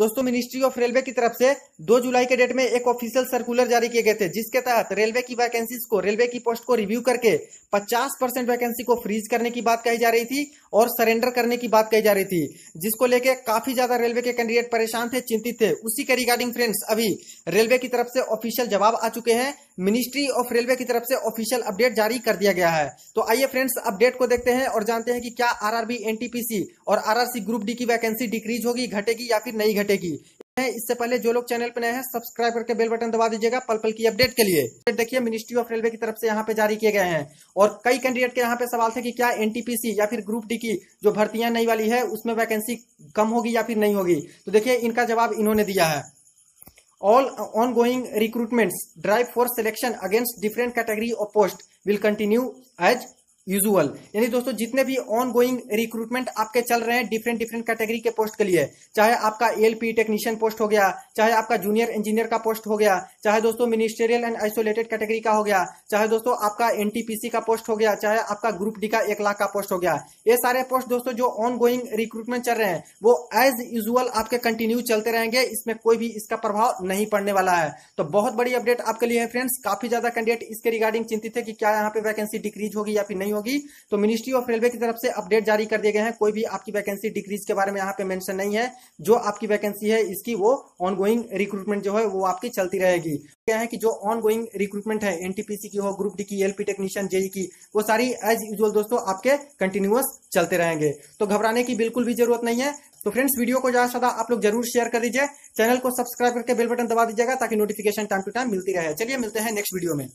दोस्तों ministry of railway की तरफ से 2 जुलाई के डेट में एक ऑफिशियल सर्कुलर जारी किए गए थे जिसके तहत रेलवे की वैकेंसीज को रेलवे की पोस्ट को रिव्यू करके 50 परसेंट वैकेंसी को फ्रीज करने की बात कही जा रही थी और सरेंडर करने की बात कही जा रही थी जिसको लेके काफी ज्यादा रेलवे के कैंडिडेट परेशान थे चिंतित थे उसी के रिगार्डिंग फ्रेंड्स अभी रेलवे की तरफ से ऑफिशियल जवाब आ चुके हैं मिनिस्ट्री ऑफ रेलवे की तरफ से ऑफिशियल अपडेट जारी कर दिया गया है तो आइए फ्रेंड्स अपडेट को देखते हैं और जानते हैं कि क्या आरआरबी एनटीपीसी और आरआरसी ग्रुप डी की वैकेंसी डिक्रीज होगी घटेगी या फिर नहीं घटेगी इससे पहले जो लोग चैनल पर नए हैं सब्सक्राइब करके बेल बटन दबा दीजिएगा पल पल की अपडेट के लिए तो देखिए मिनिस्ट्री ऑफ रेलवे की तरफ से यहाँ पे जारी किए गए हैं और कई कैंडिडेट के यहाँ पे सवाल थे कि क्या एनटीपीसी या फिर ग्रुप डी की जो भर्तियां नई वाली है उसमें वैकेंसी कम होगी या फिर नहीं होगी तो देखिए इनका जवाब इन्होंने दिया है all ongoing recruitments drive for selection against different category of post will continue as usual यानी दोस्तों जितने भी ऑन गोइंग रिक्रूटमेंट आपके चल रहे हैं डिफरेंट डिफरेंट कैटेगरी के पोस्ट के लिए चाहे आपका एल पी टेक्नीशियन पोस्ट हो गया चाहे आपका जूनियर इंजीनियर का पोस्ट हो गया चाहे दोस्तों मिनिस्टेरियल एंड आइसोलेटेड कैटेगरी का हो गया चाहे दोस्तों आपका एनटीपीसी का पोस्ट हो गया चाहे आपका ग्रुप डी का एक लाख का पोस्ट हो गया ये सारे पोस्ट दोस्तों जो ऑन गोइंग रिक्रूटमेंट चल रहे हैं वो एज यूजल आपके कंटिन्यू चलते रहेंगे इसमें कोई भी इसका प्रभाव नहीं पड़ने वाला है तो बहुत बड़ी अपडेट आपके लिए है फ्रेंड्स काफी ज्यादा कैंडिडेट इसके रिगार्डिंग चिंतित है कि क्या यहाँ पे वैकेंसी डिक्रीज होगी या फिर नहीं होगी तो मिनिस्ट्री ऑफ रेलवे की तरफ से अपडेट जारी कर दिए गए हैं कोई भी आपकी वैकेंसी डिक्रीज के बारे में यहाँ पे मेंशन नहीं है जो आपकी वैकेंसी है इसकी वो ऑनगोइंग रिक्रूटमेंट जो है वो आपकी चलती रहेगी क्या है कि जो ऑनगोइंग रिक्रूटमेंट है एनटीपीसी की हो ग्रुप डी की एलपी टेक्नीशियन जेई की वो सारी एज यूजल दोस्तों आपके कंटिन्यूअस चलते रहेंगे तो घबराने की बिल्कुल भी जरूरत नहीं है तो फ्रेंड्स वीडियो को ज्यादा से ज्यादा आप लोग जरूर शेयर कर दीजिए चैनल को सब्सक्राइब करके बेल बटन दबा दीजिएगा ताकि नोटिफिकेशन टाइम टू टाइम मिलती रहे चलिए मिलते हैं नेक्स्ट वीडियो में